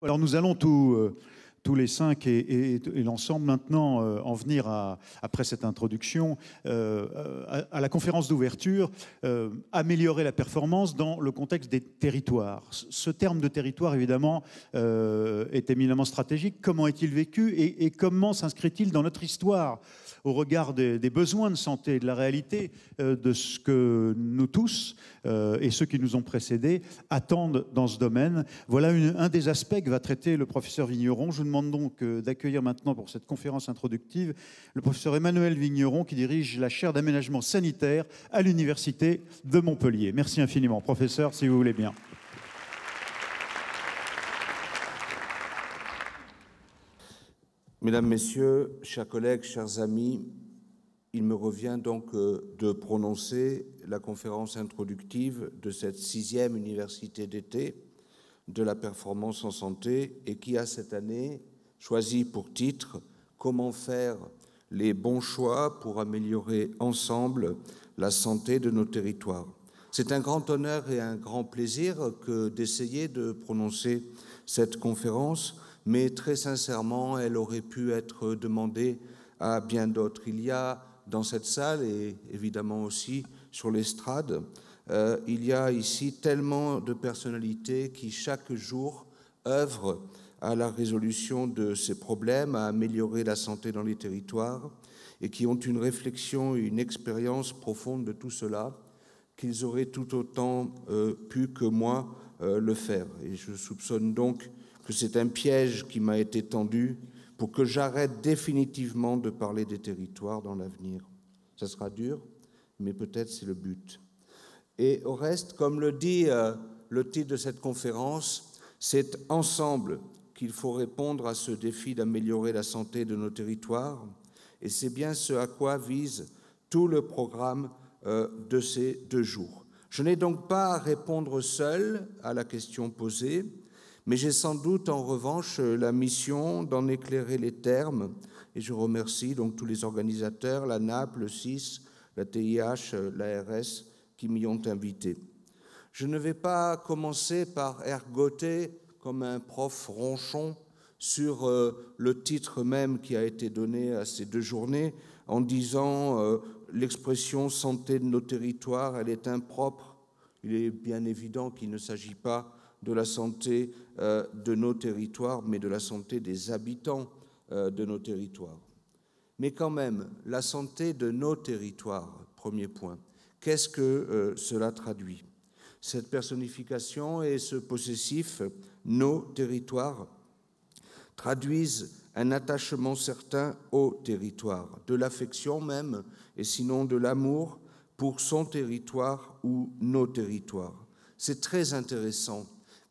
Alors nous allons tous, euh, tous les cinq et, l'ensemble maintenant euh, en venir, après cette introduction, euh, à, la conférence d'ouverture, améliorer la performance dans le contexte des territoires. Ce terme de territoire, évidemment, est éminemment stratégique. Comment est-il vécu et comment s'inscrit-il dans notre histoire au regard des, besoins de santé, et de la réalité euh, de ce que nous tous euh, et ceux qui nous ont précédés attendent dans ce domaine. Voilà un des aspects que va traiter le professeur Vigneron. Je vous demande donc euh, d'accueillir maintenant pour cette conférence introductive le professeur Emmanuel Vigneron qui dirige la chaire d'aménagement sanitaire à l'Université de Montpellier. Merci infiniment, professeur, si vous voulez bien. Mesdames, Messieurs, chers collègues, chers amis, il me revient donc euh, de prononcer la conférence introductive de cette sixième université d'été de la performance en santé et qui a cette année choisi pour titre Comment faire les bons choix pour améliorer ensemble la santé de nos territoires. C'est un grand honneur et un grand plaisir que d'essayer de prononcer cette conférence mais très sincèrement, elle aurait pu être demandée à bien d'autres. Il y a dans cette salle et évidemment aussi sur l'estrade, euh, il y a ici tellement de personnalités qui chaque jour œuvrent à la résolution de ces problèmes, à améliorer la santé dans les territoires, et qui ont une réflexion et une expérience profonde de tout cela, qu'ils auraient tout autant euh, pu que moi euh, le faire. Et je soupçonne donc que c'est un piège qui m'a été tendu pour que j'arrête définitivement de parler des territoires dans l'avenir. Ça sera dur, mais peut-être c'est le but. Et au reste, comme le dit euh, le titre de cette conférence, c'est ensemble qu'il faut répondre à ce défi d'améliorer la santé de nos territoires, et c'est bien ce à quoi vise tout le programme euh, de ces deux jours. Je n'ai donc pas à répondre seul à la question posée, mais j'ai sans doute en revanche euh, la mission d'en éclairer les termes et je remercie donc tous les organisateurs, la NAP, le CIS, la TIH, euh, l'ARS qui m'y ont invité. Je ne vais pas commencer par ergoter comme un prof ronchon sur euh, le titre même qui a été donné à ces deux journées en disant l'expression santé de nos territoires, elle est impropre. Il est bien évident qu'il ne s'agit pas de la santé euh, de nos territoires, mais de la santé des habitants euh, de nos territoires. Mais quand même, la santé de nos territoires, premier point, qu'est-ce que euh, cela traduit Cette personnification et ce possessif, nos territoires, traduisent un attachement certain au territoire, de l'affection même, et sinon de l'amour pour son territoire ou nos territoires. C'est très intéressant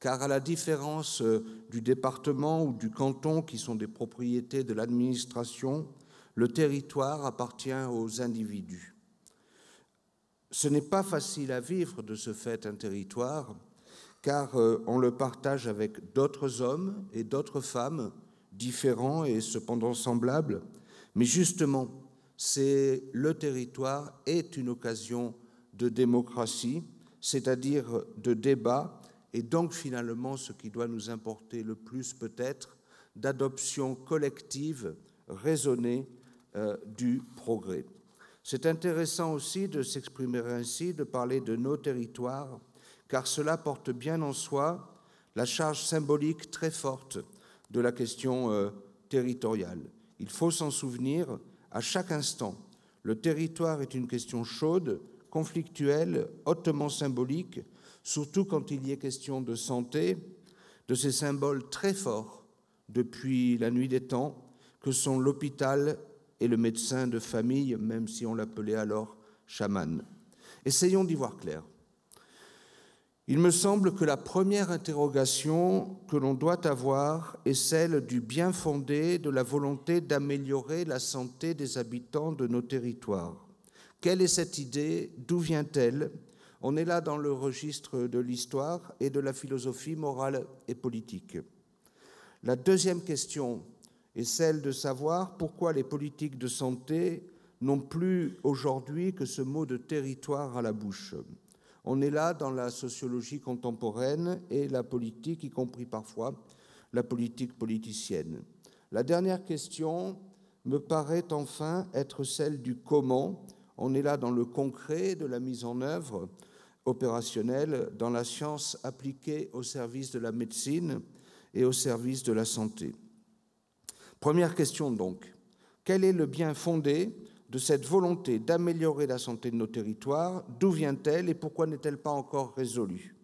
car à la différence euh, du département ou du canton qui sont des propriétés de l'administration, le territoire appartient aux individus. Ce n'est pas facile à vivre de ce fait un territoire, car euh, on le partage avec d'autres hommes et d'autres femmes, différents et cependant semblables, mais justement, c'est le territoire est une occasion de démocratie, c'est-à-dire de débat et donc finalement ce qui doit nous importer le plus peut-être, d'adoption collective raisonnée euh, du progrès. C'est intéressant aussi de s'exprimer ainsi, de parler de nos territoires, car cela porte bien en soi la charge symbolique très forte de la question euh, territoriale. Il faut s'en souvenir à chaque instant. Le territoire est une question chaude, conflictuelle, hautement symbolique, surtout quand il y est question de santé, de ces symboles très forts depuis la nuit des temps que sont l'hôpital et le médecin de famille, même si on l'appelait alors chaman. Essayons d'y voir clair. Il me semble que la première interrogation que l'on doit avoir est celle du bien fondé de la volonté d'améliorer la santé des habitants de nos territoires. Quelle est cette idée D'où vient-elle on est là dans le registre de l'histoire et de la philosophie morale et politique. La deuxième question est celle de savoir pourquoi les politiques de santé n'ont plus aujourd'hui que ce mot de territoire à la bouche. On est là dans la sociologie contemporaine et la politique, y compris parfois la politique politicienne. La dernière question me paraît enfin être celle du comment. On est là dans le concret de la mise en œuvre opérationnelle dans la science appliquée au service de la médecine et au service de la santé. Première question donc, quel est le bien fondé de cette volonté d'améliorer la santé de nos territoires D'où vient-elle et pourquoi n'est-elle pas encore résolue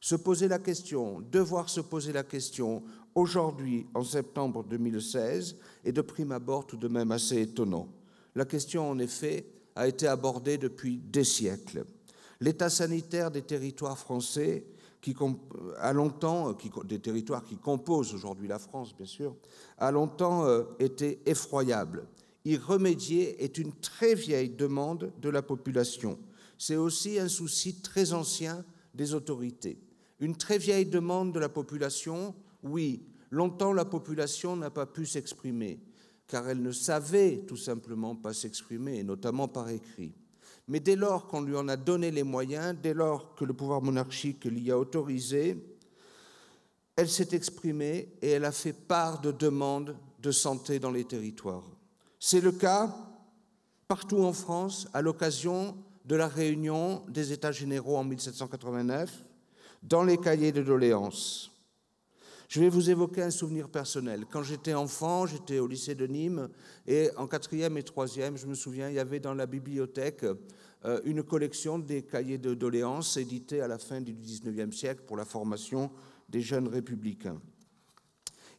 Se poser la question, devoir se poser la question aujourd'hui, en septembre 2016, est de prime abord tout de même assez étonnant. La question, en effet, a été abordée depuis des siècles. L'état sanitaire des territoires français, qui a longtemps, euh, des territoires qui composent aujourd'hui la France, bien sûr, a longtemps euh, été effroyable. Y remédier est une très vieille demande de la population. C'est aussi un souci très ancien des autorités. Une très vieille demande de la population, oui, longtemps la population n'a pas pu s'exprimer, car elle ne savait tout simplement pas s'exprimer, notamment par écrit. Mais dès lors qu'on lui en a donné les moyens, dès lors que le pouvoir monarchique l'y a autorisé, elle s'est exprimée et elle a fait part de demandes de santé dans les territoires. C'est le cas partout en France à l'occasion de la réunion des États généraux en 1789 dans les cahiers de doléances. Je vais vous évoquer un souvenir personnel. Quand j'étais enfant, j'étais au lycée de Nîmes, et en quatrième et troisième, je me souviens, il y avait dans la bibliothèque euh, une collection des cahiers de doléances édités à la fin du XIXe siècle pour la formation des jeunes républicains.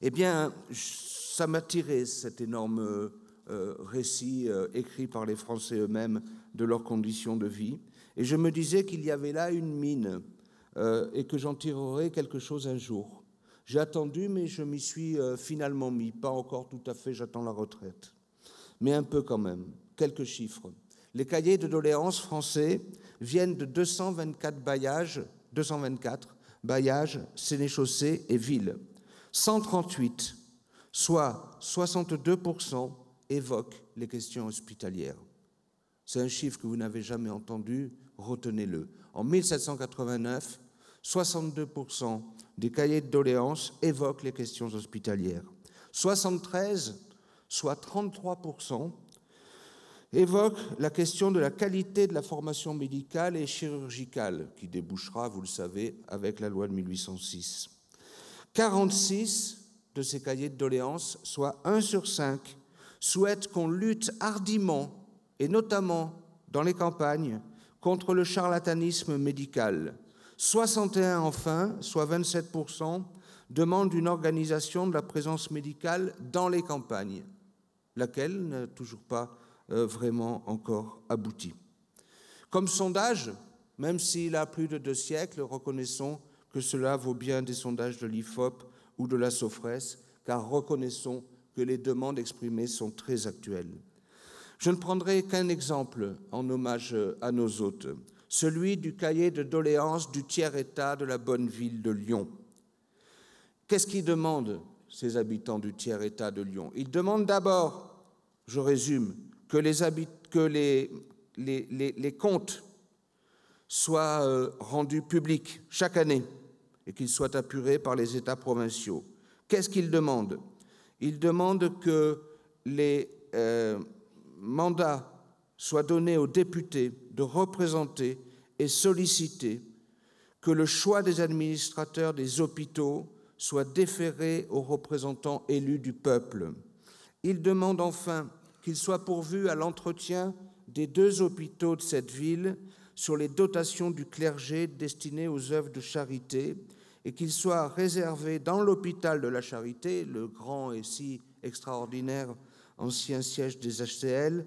Eh bien, ça m'attirait cet énorme euh, euh, récit écrit par les Français eux-mêmes de leurs conditions de vie. Et je me disais qu'il y avait là une mine et que j'en tirerais quelque chose un jour. J'ai attendu, mais je m'y suis euh, finalement mis. Pas encore tout à fait, j'attends la retraite. Mais un peu quand même. Quelques chiffres. Les cahiers de doléances français viennent de 224 bailliages, 224 bailliages, sénéchaussées et villes. 138, soit 62%, évoquent les questions hospitalières. C'est un chiffre que vous n'avez jamais entendu, retenez-le. En 1789, 62% des cahiers de doléances évoquent les questions hospitalières. 73, soit 33%, évoquent la question de la qualité de la formation médicale et chirurgicale, qui débouchera, vous le savez, avec la loi de 1806. 46 de ces cahiers de doléances, soit 1 sur 5, souhaitent qu'on lutte hardiment, et notamment dans les campagnes, contre le charlatanisme médical 61 enfin, soit 27%, demandent une organisation de la présence médicale dans les campagnes, laquelle n'a toujours pas euh, vraiment encore abouti. Comme sondage, même s'il a plus de deux siècles, reconnaissons que cela vaut bien des sondages de l'IFOP ou de la SOFRES, car reconnaissons que les demandes exprimées sont très actuelles. Je ne prendrai qu'un exemple en hommage euh, à nos hôtes celui du cahier de doléances du tiers-État de la bonne ville de Lyon. Qu'est-ce qu'ils demandent, ces habitants du tiers-État de Lyon Ils demandent d'abord, je résume, que les, comptes soient euh, rendus publics chaque année et qu'ils soient apurés par les États provinciaux. Qu'est-ce qu'ils demandent Ils demandent que les euh, mandats soient donnés aux députés de représenter et solliciter que le choix des administrateurs des hôpitaux soit déféré aux représentants élus du peuple. Il demande enfin qu'il soit pourvu à l'entretien des deux hôpitaux de cette ville sur les dotations du clergé destinées aux œuvres de charité et qu'il soit réservé dans l'hôpital de la charité, le grand et si extraordinaire ancien siège des HCL,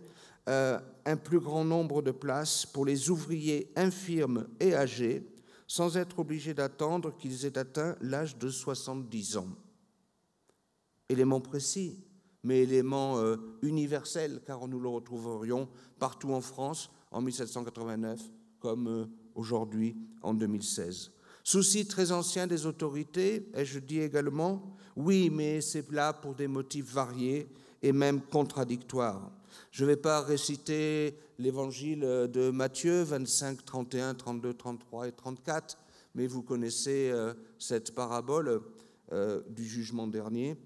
euh, un plus grand nombre de places pour les ouvriers infirmes et âgés, sans être obligés d'attendre qu'ils aient atteint l'âge de 70 ans. Élément précis, mais élément euh, universel, car nous le retrouverions partout en France en 1789 comme euh, aujourd'hui en 2016. Souci très ancien des autorités, et je dis également, oui, mais c'est là pour des motifs variés et même contradictoires. Je ne vais pas réciter l'évangile de Matthieu 25, 31, 32, 33 et 34, mais vous connaissez euh, cette parabole euh, du jugement dernier.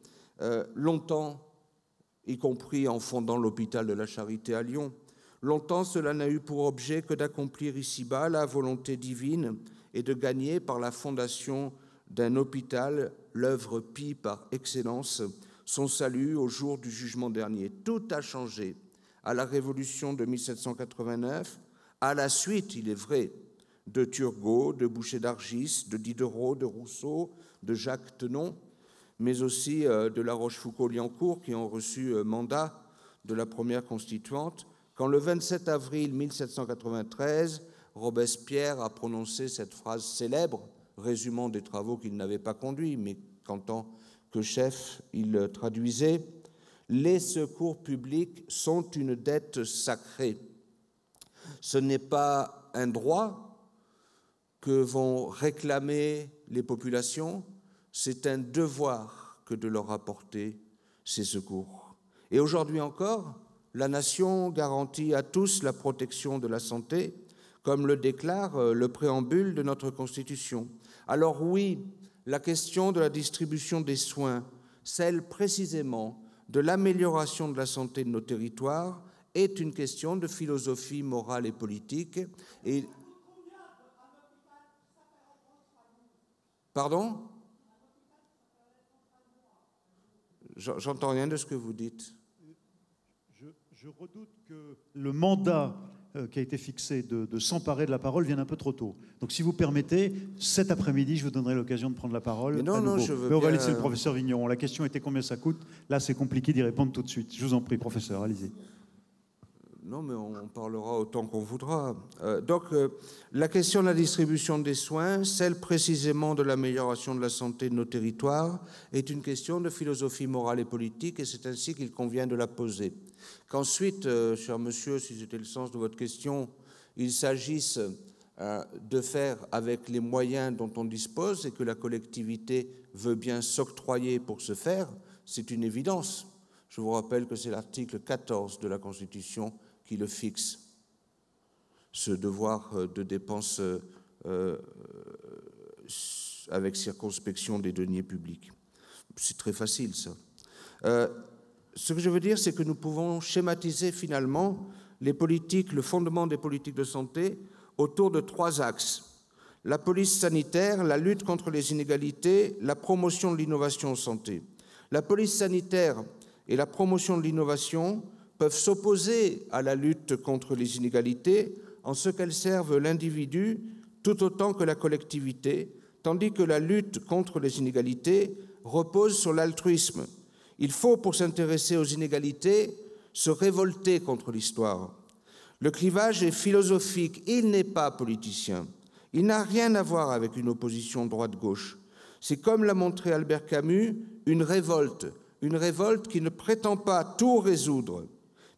Euh, longtemps, y compris en fondant l'hôpital de la Charité à Lyon, longtemps cela n'a eu pour objet que d'accomplir ici-bas la volonté divine et de gagner par la fondation d'un hôpital l'œuvre pie par excellence son salut au jour du jugement dernier. Tout a changé à la révolution de 1789, à la suite, il est vrai, de Turgot, de Boucher d'Argis, de Diderot, de Rousseau, de Jacques Tenon, mais aussi euh, de La Rochefoucauld-Liancourt qui ont reçu euh, mandat de la première constituante, quand le 27 avril 1793, Robespierre a prononcé cette phrase célèbre, résumant des travaux qu'il n'avait pas conduits, mais qu'entend que chef il traduisait, les secours publics sont une dette sacrée. Ce n'est pas un droit que vont réclamer les populations, c'est un devoir que de leur apporter ces secours. Et aujourd'hui encore, la nation garantit à tous la protection de la santé, comme le déclare le préambule de notre Constitution. Alors oui, la question de la distribution des soins, celle précisément de l'amélioration de la santé de nos territoires, est une question de philosophie morale et politique. Et... Pardon J'entends rien de ce que vous dites. Je, je redoute que le mandat euh, qui a été fixé de, s'emparer de la parole vient un peu trop tôt. Donc, si vous permettez, cet après-midi, je vous donnerai l'occasion de prendre la parole. non, non, je veux on va laisser le euh, professeur Vigneron. La question était combien ça coûte. Là, c'est compliqué d'y répondre tout de suite. Je vous en prie, professeur, allez-y non, mais on parlera autant qu'on voudra. Euh, donc, euh, la question de la distribution des soins, celle précisément de l'amélioration de la santé de nos territoires, est une question de philosophie morale et politique, et c'est ainsi qu'il convient de la poser. Qu'ensuite, euh, cher monsieur, si c'était le sens de votre question, il s'agisse de faire avec les moyens dont on dispose et que la collectivité veut bien s'octroyer pour ce faire, c'est une évidence. Je vous rappelle que c'est l'article 14 de la Constitution qui le fixe, ce devoir euh, de dépense euh, euh, avec circonspection des deniers publics. C'est très facile, ça. ce que je veux dire, c'est que nous pouvons schématiser finalement les politiques, le fondement des politiques de santé autour de trois axes. La police sanitaire, la lutte contre les inégalités, la promotion de l'innovation en santé. La police sanitaire et la promotion de l'innovation peuvent s'opposer à la lutte contre les inégalités en ce qu'elles servent l'individu tout autant que la collectivité, tandis que la lutte contre les inégalités repose sur l'altruisme. Il faut, pour s'intéresser aux inégalités, se révolter contre l'histoire. Le clivage est philosophique, il n'est pas politicien. Il n'a rien à voir avec une opposition droite-gauche. C'est comme l'a montré Albert Camus, une révolte, une révolte qui ne prétend pas tout résoudre,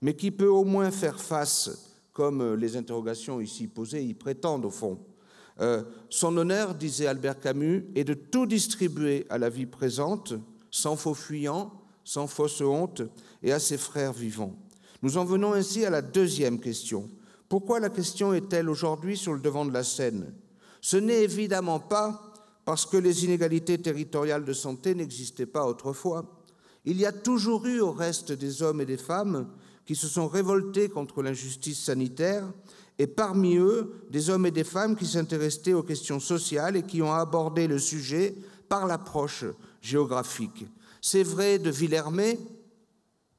mais qui peut au moins faire face, comme euh, les interrogations ici posées y prétendent au fond. Euh, son honneur, disait Albert Camus, est de tout distribuer à la vie présente, sans faux fuyant, sans fausse honte, et à ses frères vivants. Nous en venons ainsi à la deuxième question. Pourquoi la question est-elle aujourd'hui sur le devant de la scène Ce n'est évidemment pas parce que les inégalités territoriales de santé n'existaient pas autrefois. Il y a toujours eu au reste des hommes et des femmes qui se sont révoltés contre l'injustice sanitaire, et parmi eux des hommes et des femmes qui s'intéressaient aux questions sociales et qui ont abordé le sujet par l'approche géographique. C'est vrai de Villermé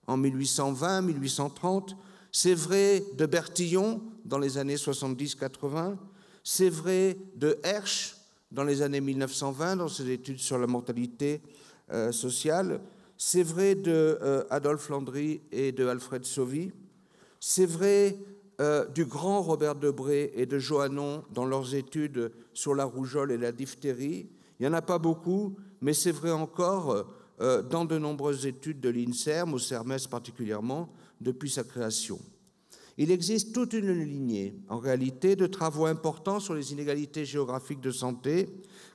en 1820-1830, c'est vrai de Bertillon dans les années 70-80, c'est vrai de Hersch dans les années 1920 dans ses études sur la mortalité euh, sociale, c'est vrai de euh, Adolphe Landry et de Alfred Sauvy, c'est vrai euh, du grand Robert Debré et de Johannon dans leurs études sur la rougeole et la diphtérie. Il n'y en a pas beaucoup, mais c'est vrai encore euh, dans de nombreuses études de l'INSERM, au CERMES particulièrement, depuis sa création. Il existe toute une lignée, en réalité, de travaux importants sur les inégalités géographiques de santé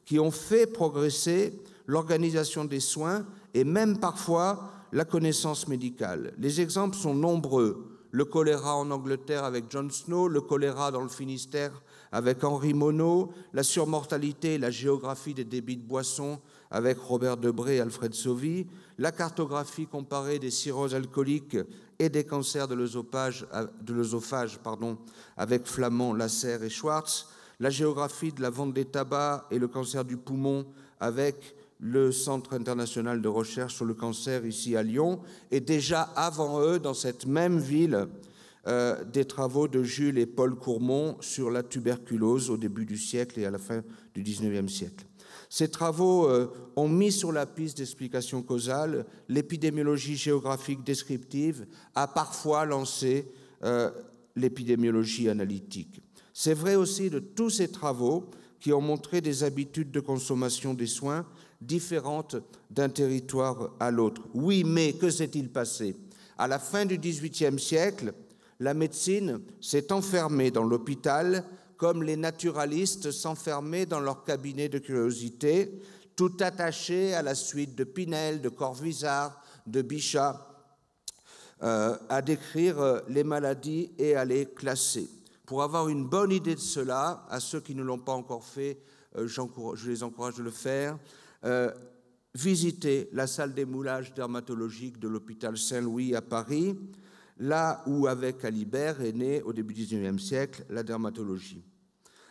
qui ont fait progresser l'organisation des soins et même parfois la connaissance médicale. Les exemples sont nombreux. Le choléra en Angleterre avec John Snow, le choléra dans le Finistère avec Henri Monod, la surmortalité et la géographie des débits de boissons avec Robert Debré et Alfred Sauvy, la cartographie comparée des cirrhoses alcooliques et des cancers de l'œsophage euh, avec Flamand, Lasserre et Schwartz, la géographie de la vente des tabacs et le cancer du poumon avec le Centre international de recherche sur le cancer ici à Lyon, et déjà avant eux, dans cette même ville, euh, des travaux de Jules et Paul Courmont sur la tuberculose au début du siècle et à la fin du 19e siècle. Ces travaux euh, ont mis sur la piste d'explication causales l'épidémiologie géographique descriptive a parfois lancé euh, l'épidémiologie analytique. C'est vrai aussi de tous ces travaux qui ont montré des habitudes de consommation des soins différentes d'un territoire à l'autre. Oui, mais que s'est-il passé À la fin du XVIIIe siècle, la médecine s'est enfermée dans l'hôpital comme les naturalistes s'enfermaient dans leur cabinet de curiosité, tout attaché à la suite de Pinel, de Corvisart, de Bichat, euh, à décrire les maladies et à les classer. Pour avoir une bonne idée de cela, à ceux qui ne l'ont pas encore fait, euh, je les encourage de le faire. Euh, visiter la salle des moulages dermatologiques de l'hôpital Saint-Louis à Paris, là où, avec Alibert, est née au début du XIXe siècle la dermatologie.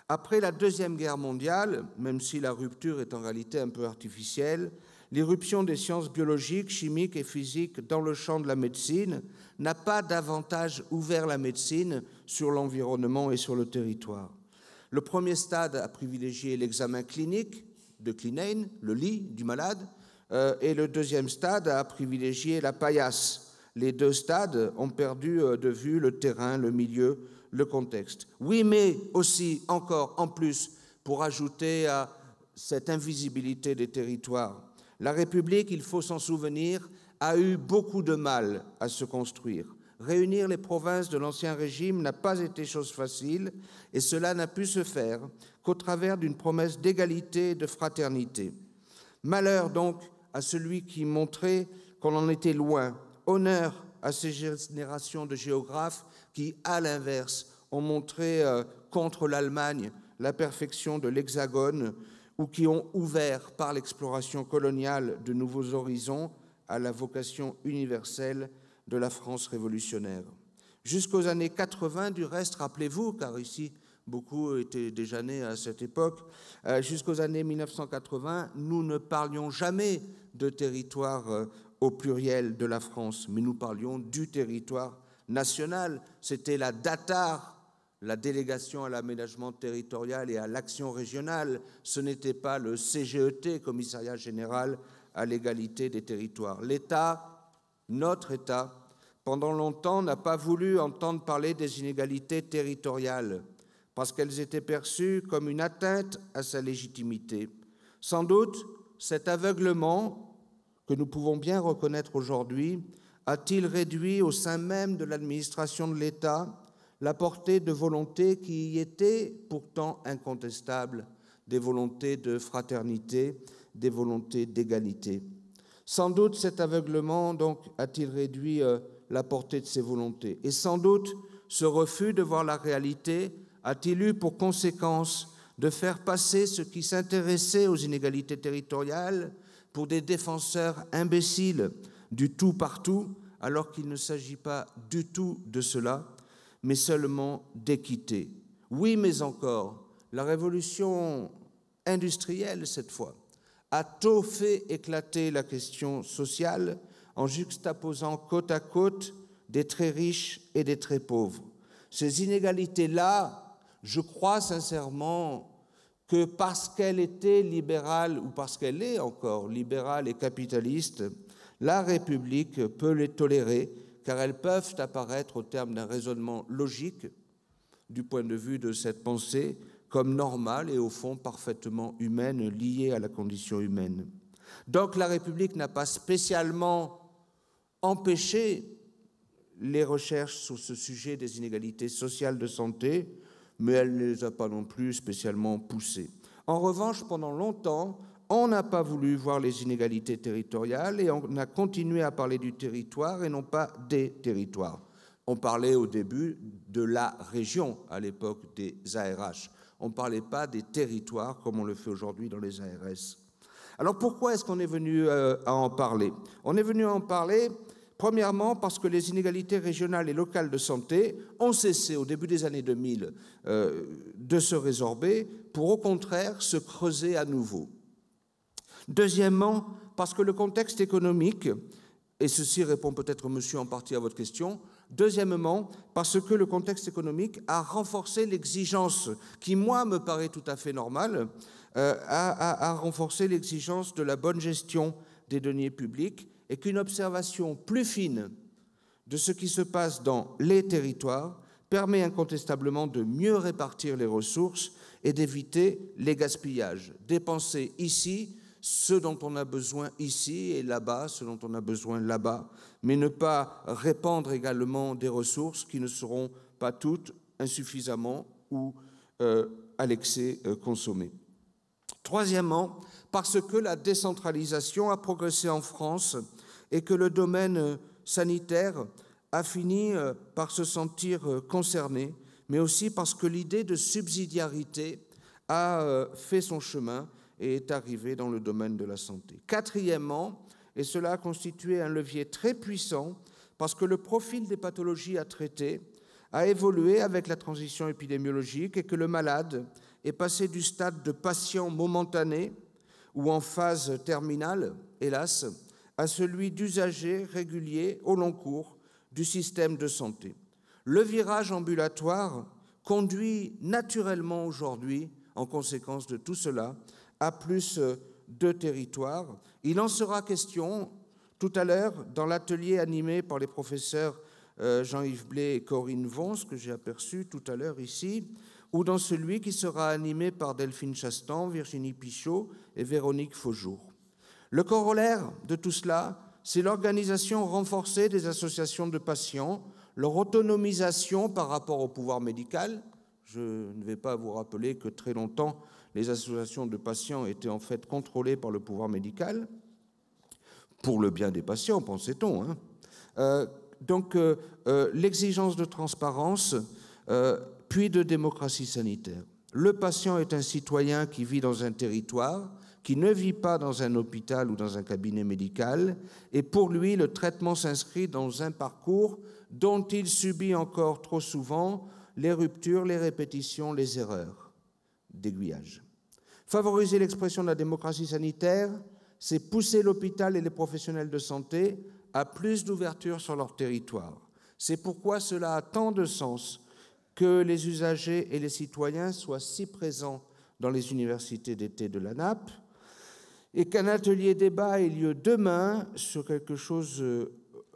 Après la Deuxième Guerre mondiale, même si la rupture est en réalité un peu artificielle, l'irruption des sciences biologiques, chimiques et physiques dans le champ de la médecine n'a pas davantage ouvert la médecine sur l'environnement et sur le territoire. Le premier stade a privilégié l'examen clinique, de le lit du malade, euh, et le deuxième stade a privilégié la paillasse. Les deux stades ont perdu euh, de vue le terrain, le milieu, le contexte. Oui, mais aussi, encore, en plus, pour ajouter à cette invisibilité des territoires, la République, il faut s'en souvenir, a eu beaucoup de mal à se construire réunir les provinces de l'Ancien Régime n'a pas été chose facile et cela n'a pu se faire qu'au travers d'une promesse d'égalité et de fraternité. Malheur donc à celui qui montrait qu'on en était loin. Honneur à ces générations de géographes qui, à l'inverse, ont montré euh, contre l'Allemagne la perfection de l'Hexagone ou qui ont ouvert par l'exploration coloniale de nouveaux horizons à la vocation universelle de la France révolutionnaire. Jusqu'aux années 80, du reste, rappelez-vous, car ici, beaucoup étaient déjà nés à cette époque, euh, jusqu'aux années 1980, nous ne parlions jamais de territoire euh, au pluriel de la France, mais nous parlions du territoire national. C'était la DATAR, la délégation à l'aménagement territorial et à l'action régionale. Ce n'était pas le CGET, commissariat général à l'égalité des territoires. L'État, notre État, pendant longtemps, n'a pas voulu entendre parler des inégalités territoriales, parce qu'elles étaient perçues comme une atteinte à sa légitimité. Sans doute, cet aveuglement, que nous pouvons bien reconnaître aujourd'hui, a-t-il réduit au sein même de l'administration de l'État la portée de volontés qui y étaient pourtant incontestables, des volontés de fraternité, des volontés d'égalité Sans doute cet aveuglement donc a-t-il réduit euh, la portée de ses volontés. Et sans doute, ce refus de voir la réalité a-t-il eu pour conséquence de faire passer ceux qui s'intéressaient aux inégalités territoriales pour des défenseurs imbéciles du tout partout, alors qu'il ne s'agit pas du tout de cela, mais seulement d'équité. Oui, mais encore, la révolution industrielle, cette fois, a tôt fait éclater la question sociale en juxtaposant côte à côte des très riches et des très pauvres. Ces inégalités-là, je crois sincèrement que parce qu'elle était libérale, ou parce qu'elle est encore libérale et capitaliste, la République peut les tolérer, car elles peuvent apparaître au terme d'un raisonnement logique, du point de vue de cette pensée, comme normale et au fond parfaitement humaine, liée à la condition humaine. Donc la République n'a pas spécialement empêcher les recherches sur ce sujet des inégalités sociales de santé, mais elle ne les a pas non plus spécialement poussées. En revanche, pendant longtemps, on n'a pas voulu voir les inégalités territoriales et on a continué à parler du territoire et non pas des territoires. On parlait au début de la région à l'époque des ARH. On ne parlait pas des territoires comme on le fait aujourd'hui dans les ARS. Alors pourquoi est-ce qu'on est venu euh, à en parler On est venu à en parler Premièrement, parce que les inégalités régionales et locales de santé ont cessé au début des années 2000 euh, de se résorber pour au contraire se creuser à nouveau. Deuxièmement, parce que le contexte économique, et ceci répond peut-être, monsieur, en partie à votre question, deuxièmement, parce que le contexte économique a renforcé l'exigence, qui, moi, me paraît tout à fait normale, euh, a renforcé l'exigence de la bonne gestion des deniers publics et qu'une observation plus fine de ce qui se passe dans les territoires permet incontestablement de mieux répartir les ressources et d'éviter les gaspillages. Dépenser ici ce dont on a besoin ici et là-bas, ce dont on a besoin là-bas, mais ne pas répandre également des ressources qui ne seront pas toutes insuffisamment ou euh, à l'excès euh, consommées. Troisièmement, parce que la décentralisation a progressé en France et que le domaine euh, sanitaire a fini euh, par se sentir euh, concerné, mais aussi parce que l'idée de subsidiarité a fait son chemin et est arrivée dans le domaine de la santé. Quatrièmement, et cela a constitué un levier très puissant, parce que le profil des pathologies à traiter a évolué avec la transition épidémiologique et que le malade est passé du stade de patient momentané ou en phase terminale, hélas, à celui d'usagers réguliers au long cours du système de santé. Le virage ambulatoire conduit naturellement aujourd'hui, en conséquence de tout cela, à plus de territoires. Il en sera question tout à l'heure dans l'atelier animé par les professeurs euh, Jean-Yves Blé et Corinne Vons, que j'ai aperçu tout à l'heure ici, ou dans celui qui sera animé par Delphine Chastan, Virginie Pichot et Véronique Faujour. Le corollaire de tout cela, c'est l'organisation renforcée des associations de patients, leur autonomisation par rapport au pouvoir médical. Je ne vais pas vous rappeler que très longtemps, les associations de patients étaient en fait contrôlées par le pouvoir médical, pour le bien des patients, pensait-on. Hein. Euh, donc euh, euh, l'exigence de transparence, puis de démocratie sanitaire. Le patient est un citoyen qui vit dans un territoire, qui ne vit pas dans un hôpital ou dans un cabinet médical, et pour lui, le traitement s'inscrit dans un parcours dont il subit encore trop souvent les ruptures, les répétitions, les erreurs d'aiguillage. Favoriser l'expression de la démocratie sanitaire, c'est pousser l'hôpital et les professionnels de santé à plus d'ouverture sur leur territoire. C'est pourquoi cela a tant de sens que les usagers et les citoyens soient si présents dans les universités d'été de la NAP et qu'un atelier débat ait lieu demain sur quelque chose euh,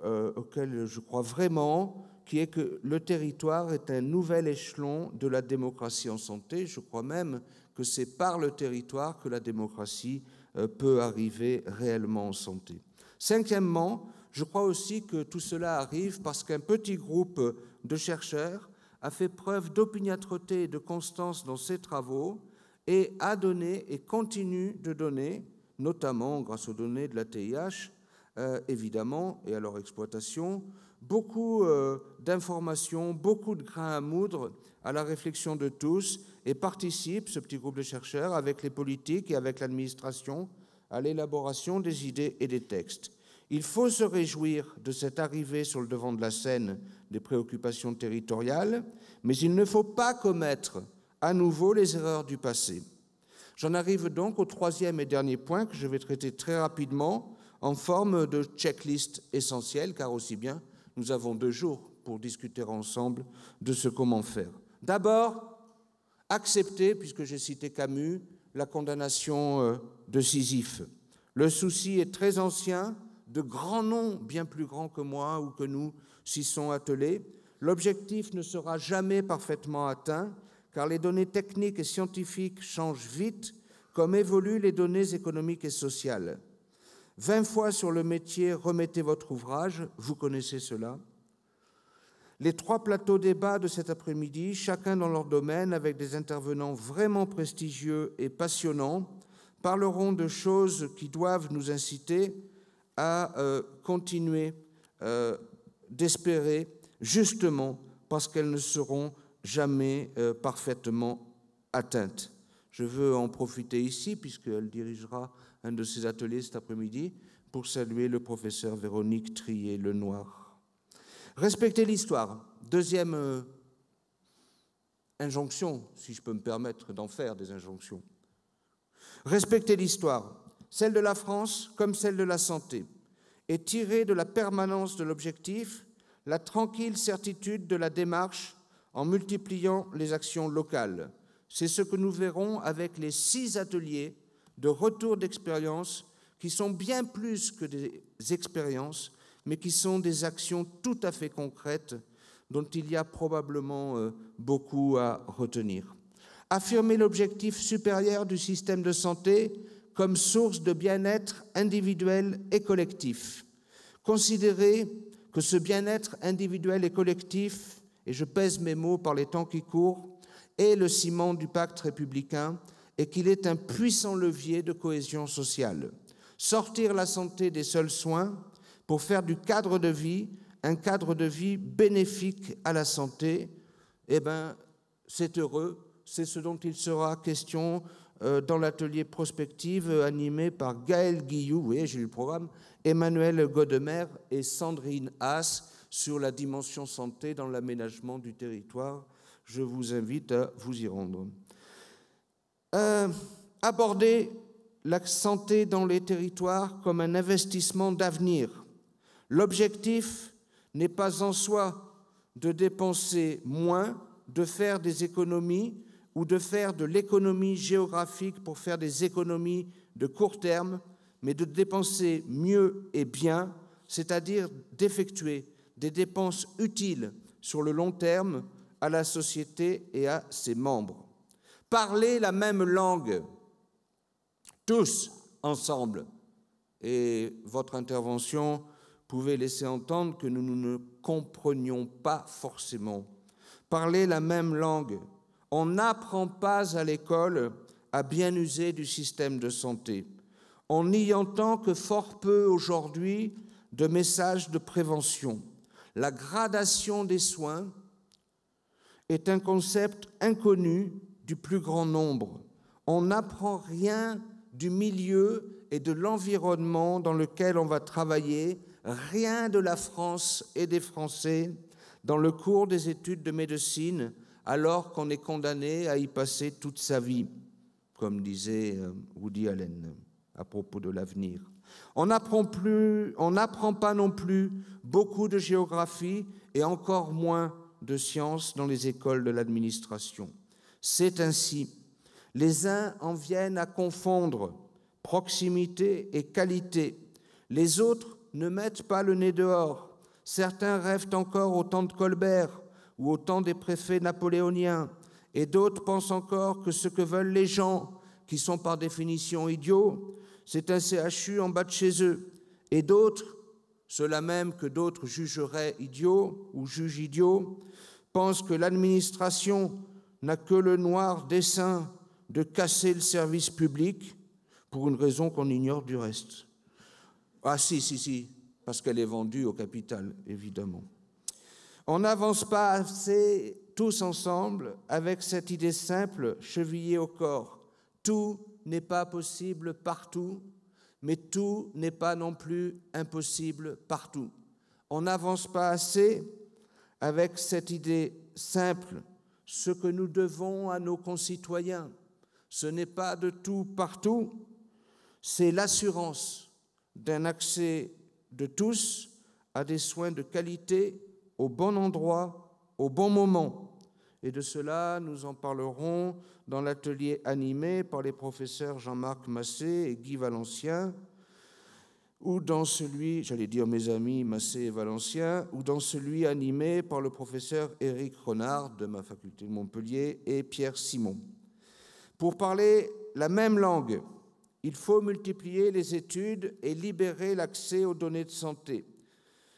euh, auquel je crois vraiment, qui est que le territoire est un nouvel échelon de la démocratie en santé. Je crois même que c'est par le territoire que la démocratie euh, peut arriver réellement en santé. Cinquièmement, je crois aussi que tout cela arrive parce qu'un petit groupe de chercheurs a fait preuve d'opiniâtreté et de constance dans ses travaux et a donné et continue de donner notamment grâce aux données de la TIH, euh, évidemment, et à leur exploitation, beaucoup euh, d'informations, beaucoup de grains à moudre à la réflexion de tous, et participe, ce petit groupe de chercheurs, avec les politiques et avec l'administration, à l'élaboration des idées et des textes. Il faut se réjouir de cette arrivée sur le devant de la scène des préoccupations territoriales, mais il ne faut pas commettre à nouveau les erreurs du passé. J'en arrive donc au troisième et dernier point que je vais traiter très rapidement en forme de checklist essentielle, car aussi bien nous avons deux jours pour discuter ensemble de ce comment faire. D'abord, accepter, puisque j'ai cité Camus, la condamnation euh, de Sisyphe. Le souci est très ancien, de grands noms, bien plus grands que moi ou que nous, s'y sont attelés. L'objectif ne sera jamais parfaitement atteint, car les données techniques et scientifiques changent vite comme évoluent les données économiques et sociales. 20 fois sur le métier, remettez votre ouvrage, vous connaissez cela. Les trois plateaux débats de cet après-midi, chacun dans leur domaine, avec des intervenants vraiment prestigieux et passionnants, parleront de choses qui doivent nous inciter à euh, continuer euh, d'espérer, justement parce qu'elles ne seront jamais euh, parfaitement atteinte. Je veux en profiter ici, puisqu'elle dirigera un de ses ateliers cet après-midi, pour saluer le professeur Véronique Trier-Lenoir. Respecter l'histoire. Deuxième euh, injonction, si je peux me permettre d'en faire des injonctions. Respecter l'histoire, celle de la France comme celle de la santé, et tirer de la permanence de l'objectif la tranquille certitude de la démarche en multipliant les actions locales. C'est ce que nous verrons avec les six ateliers de retour d'expérience qui sont bien plus que des expériences, mais qui sont des actions tout à fait concrètes dont il y a probablement euh, beaucoup à retenir. Affirmer l'objectif supérieur du système de santé comme source de bien-être individuel et collectif. Considérer que ce bien-être individuel et collectif et je pèse mes mots par les temps qui courent, est le ciment du pacte républicain et qu'il est un puissant levier de cohésion sociale. Sortir la santé des seuls soins pour faire du cadre de vie un cadre de vie bénéfique à la santé, eh bien, c'est heureux. C'est ce dont il sera question euh, dans l'atelier prospective animé par Gaël Guillou, vous voyez, j'ai le programme, Emmanuel Godemer et Sandrine Haas, sur la dimension santé dans l'aménagement du territoire. Je vous invite à vous y rendre. Euh, aborder la santé dans les territoires comme un investissement d'avenir. L'objectif n'est pas en soi de dépenser moins, de faire des économies ou de faire de l'économie géographique pour faire des économies de court terme, mais de dépenser mieux et bien, c'est-à-dire d'effectuer des dépenses utiles sur le long terme à la société et à ses membres. Parler la même langue, tous ensemble. Et votre intervention pouvait laisser entendre que nous, ne comprenions pas forcément. Parler la même langue. On n'apprend pas à l'école à bien user du système de santé. On n'y entend que fort peu aujourd'hui de messages de prévention. La gradation des soins est un concept inconnu du plus grand nombre. On n'apprend rien du milieu et de l'environnement dans lequel on va travailler, rien de la France et des Français dans le cours des études de médecine, alors qu'on est condamné à y passer toute sa vie, comme disait euh, Woody Allen à propos de l'avenir. On n'apprend pas non plus beaucoup de géographie et encore moins de sciences dans les écoles de l'administration. C'est ainsi. Les uns en viennent à confondre proximité et qualité. Les autres ne mettent pas le nez dehors. Certains rêvent encore au temps de Colbert ou au temps des préfets napoléoniens, et d'autres pensent encore que ce que veulent les gens, qui sont par définition idiots, c'est un CHU en bas de chez eux. Et d'autres, ceux-là même que d'autres jugeraient idiots ou jugent idiots, pensent que l'administration n'a que le noir dessein de casser le service public pour une raison qu'on ignore du reste. Ah si, si, si, parce qu'elle est vendue au capital, évidemment. On n'avance pas assez tous ensemble avec cette idée simple chevillée au corps. Tout n'est pas possible partout, mais tout n'est pas non plus impossible partout. On n'avance pas assez avec cette idée simple. Ce que nous devons à nos concitoyens, ce n'est pas de tout partout, c'est l'assurance d'un accès de tous à des soins de qualité au bon endroit, au bon moment et de cela nous en parlerons dans l'atelier animé par les professeurs Jean-Marc Massé et Guy Valencien, ou dans celui, j'allais dire mes amis Massé et Valencien, ou dans celui animé par le professeur Éric Renard de ma faculté de Montpellier et Pierre Simon. Pour parler la même langue, il faut multiplier les études et libérer l'accès aux données de santé.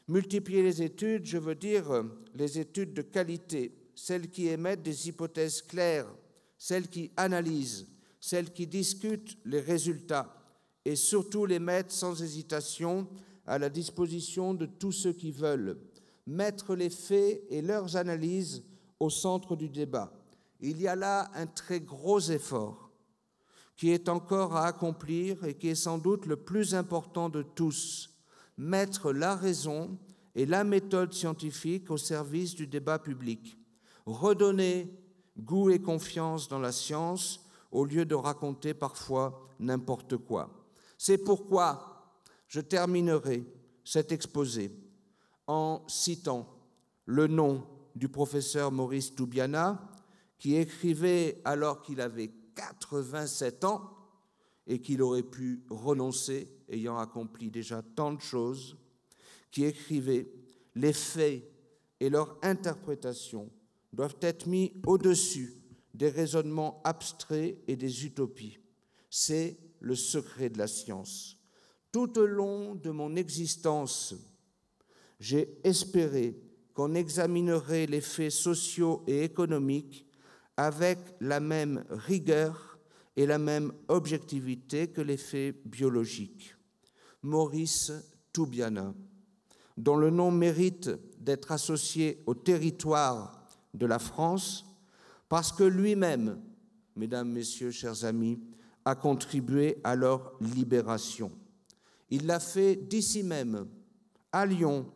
Multiplier les études, je veux dire euh, les études de qualité, celles qui émettent des hypothèses claires, celles qui analysent, celles qui discutent les résultats et surtout les mettent sans hésitation à la disposition de tous ceux qui veulent, mettre les faits et leurs analyses au centre du débat. Il y a là un très gros effort qui est encore à accomplir et qui est sans doute le plus important de tous, mettre la raison et la méthode scientifique au service du débat public redonner goût et confiance dans la science au lieu de raconter parfois n'importe quoi. C'est pourquoi je terminerai cet exposé en citant le nom du professeur Maurice Dubiana, qui écrivait alors qu'il avait 87 ans et qu'il aurait pu renoncer, ayant accompli déjà tant de choses, qui écrivait Les faits et leur interprétation doivent être mis au-dessus des raisonnements abstraits et des utopies. C'est le secret de la science. Tout au long de mon existence, j'ai espéré qu'on examinerait les faits sociaux et économiques avec la même rigueur et la même objectivité que les faits biologiques. Maurice Toubiana, dont le nom mérite d'être associé au territoire de la France, parce que lui-même, mesdames, messieurs, chers amis, a contribué à leur libération. Il l'a fait d'ici même, à Lyon,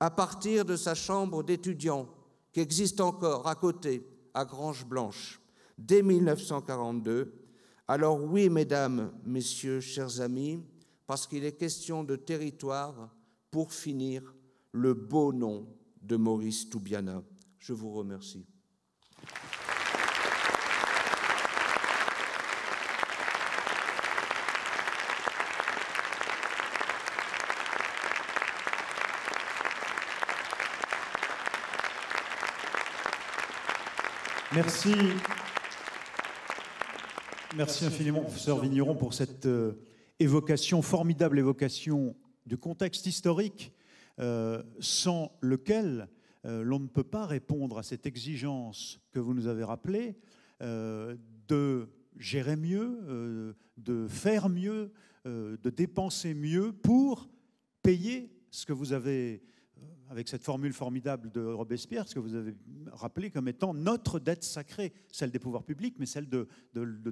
à partir de sa chambre d'étudiant, qui existe encore à côté, à Grange Blanche, dès 1942. Alors oui, mesdames, messieurs, chers amis, parce qu'il est question de territoire, pour finir, le beau nom de Maurice Toubiana. Je vous remercie. Merci. Merci infiniment, professeur Vigneron, pour cette euh, évocation, formidable évocation du contexte historique, euh, sans lequel euh, l'on ne peut pas répondre à cette exigence que vous nous avez rappelée euh, de gérer mieux, euh, de faire mieux, de dépenser mieux pour payer ce que vous avez, avec cette formule formidable de Robespierre, ce que vous avez rappelé comme étant notre dette sacrée, celle des pouvoirs publics, mais celle de,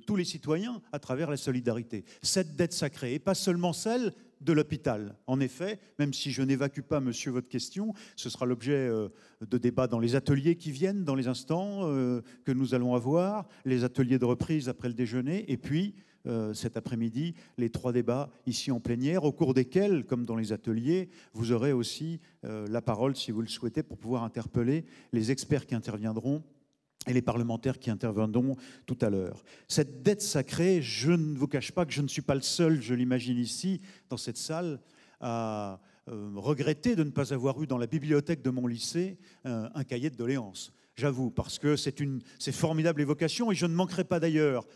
tous les citoyens à travers la solidarité. Cette dette sacrée, et pas seulement celle de l'hôpital. En effet, même si je n'évacue pas, monsieur, votre question, ce sera l'objet euh, de débats dans les ateliers qui viennent, dans les instants euh, que nous allons avoir, les ateliers de reprise après le déjeuner, et puis euh, cet après-midi les trois débats ici en plénière, au cours desquels, comme dans les ateliers, vous aurez aussi la parole, si vous le souhaitez, pour pouvoir interpeller les experts qui interviendront et les parlementaires qui interviendront tout à l'heure. Cette dette sacrée, je ne vous cache pas que je ne suis pas le seul, je l'imagine ici, dans cette salle, à euh, regretter de ne pas avoir eu dans la bibliothèque de mon lycée euh, un cahier de doléances. J'avoue, parce que c'est une formidable évocation, et je ne manquerai pas d'ailleurs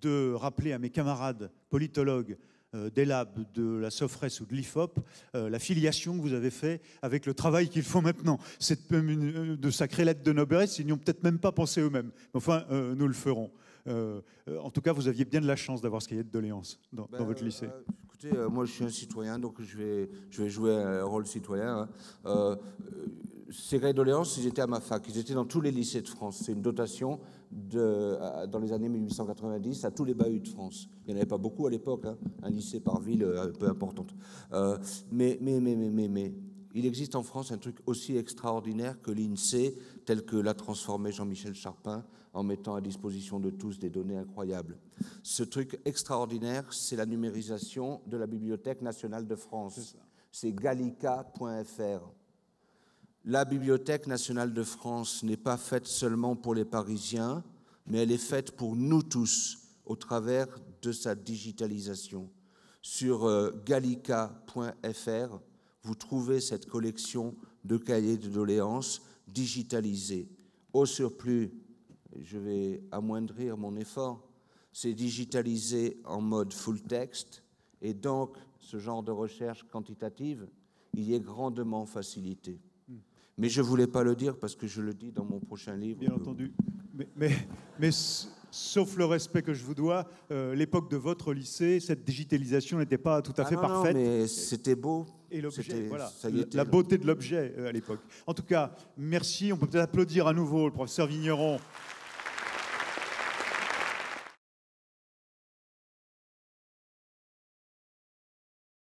de rappeler à mes camarades politologues euh, des labs, de la SOFRES ou de l'IFOP, euh, la filiation que vous avez fait avec le travail qu'ils font maintenant. C'est euh, de sacrées lettres de noblesse, ils n'y ont peut-être même pas pensé eux-mêmes. Enfin, nous le ferons. en tout cas, vous aviez bien de la chance d'avoir ce cahier de doléances dans, ben, votre lycée. écoutez, moi je suis un citoyen, donc je vais, jouer un rôle citoyen. Hein. ces cahiers de doléances, ils étaient à ma fac, ils étaient dans tous les lycées de France. C'est une dotation de, dans les années 1890 à tous les bahuts de France. Il n'y en avait pas beaucoup à l'époque, hein. un lycée par ville un euh, peu importante. Euh, mais, mais, mais, mais, mais, mais, il existe en France un truc aussi extraordinaire que l'INSEE, tel que l'a transformé Jean-Michel Charpin en mettant à disposition de tous des données incroyables. Ce truc extraordinaire, c'est la numérisation de la Bibliothèque nationale de France. C'est gallica.fr la Bibliothèque nationale de France n'est pas faite seulement pour les Parisiens, mais elle est faite pour nous tous au travers de sa digitalisation. Sur euh, gallica.fr, vous trouvez cette collection de cahiers de doléances digitalisés. Au surplus, je vais amoindrir mon effort, c'est digitalisé en mode full text, et donc ce genre de recherche quantitative y est grandement facilité. Mais je ne voulais pas le dire parce que je le dis dans mon prochain livre. Bien entendu. Mais, mais, sauf le respect que je vous dois, euh, l'époque de votre lycée, cette digitalisation n'était pas tout à ah fait parfaite. Non, mais c'était beau. Et l'objet, voilà, la beauté de l'objet euh, à l'époque. En tout cas, merci. On peut peut-être applaudir à nouveau le professeur Vigneron.